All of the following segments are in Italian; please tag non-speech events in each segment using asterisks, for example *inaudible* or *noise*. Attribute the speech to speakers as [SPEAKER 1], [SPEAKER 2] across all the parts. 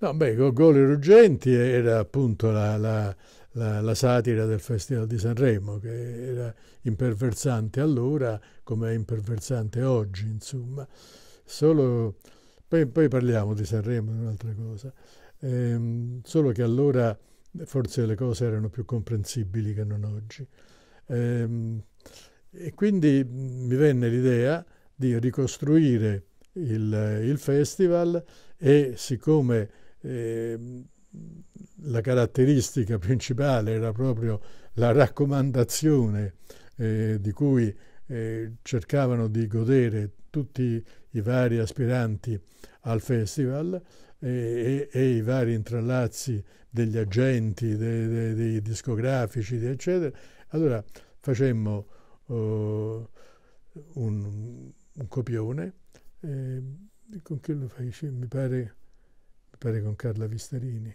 [SPEAKER 1] No, beh, Gogoli Ruggenti era appunto la, la, la, la, satira del Festival di Sanremo, che era imperversante allora come è imperversante oggi, insomma. Solo... Poi, poi parliamo di Sanremo, è un'altra cosa. Ehm, solo che allora forse le cose erano più comprensibili che non oggi. Ehm, e quindi mi venne l'idea di ricostruire il, il festival e siccome Ehm, la caratteristica principale era proprio la raccomandazione eh, di cui eh, cercavano di godere tutti i vari aspiranti al festival eh, e, e, i vari intralazzi degli agenti, dei, dei, dei discografici, eccetera. Allora facemmo uh, un, un, copione, eh, con che lo fai? Mi pare pare con Carla Vistarini.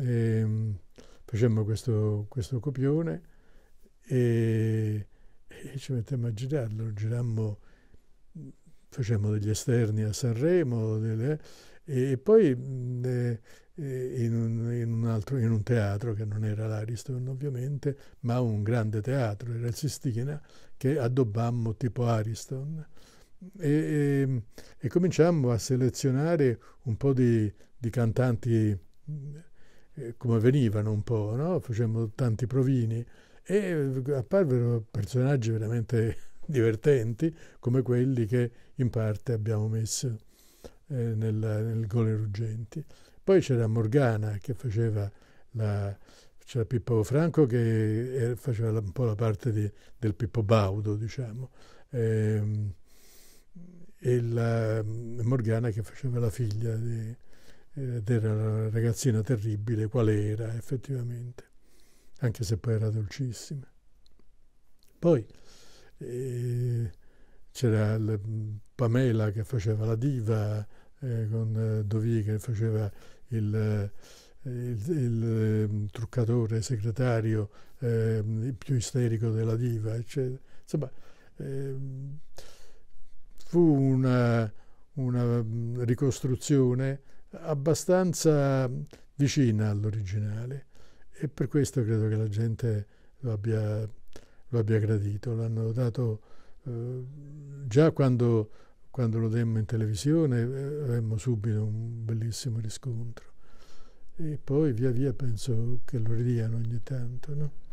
[SPEAKER 1] E, ehm, facemmo questo, questo copione e, e, ci mettemmo a girarlo, girammo, facemmo degli esterni a Sanremo delle, eh, e, e, poi mm, eh, eh, in, un, in, un altro, in, un, teatro che non era l'Ariston ovviamente, ma un grande teatro, era il Sistina, che addobbammo tipo Ariston e, ehm, e, e cominciammo a selezionare un po' di, di cantanti eh, come venivano un po', no? facemmo tanti provini e eh, apparvero personaggi veramente *laughs* divertenti come quelli che in parte abbiamo messo eh, nel, nel Gole Ruggenti. Poi c'era Morgana che faceva la, c'era Pippo Franco che eh, faceva un po' la parte di, del Pippo Baudo, diciamo. E, ehm, e ehm, la Morgana che faceva la figlia di, ed eh, era una ragazzina terribile qual era effettivamente, anche se poi era dolcissima. Poi eh, c'era mm, Pamela che faceva la diva, eh, con eh, Dovì che faceva il, eh, il, il mm, truccatore segretario eh, più isterico della diva, eccetera. Insomma, ehm, fu una, una mm, ricostruzione abbastanza vicina all'originale e per questo credo che la gente lo abbia, lo abbia gradito. L'hanno dato eh, già quando, quando, lo demmo in televisione, eh, avemmo subito un bellissimo riscontro. E poi via via penso che lo ridiano ogni tanto. No?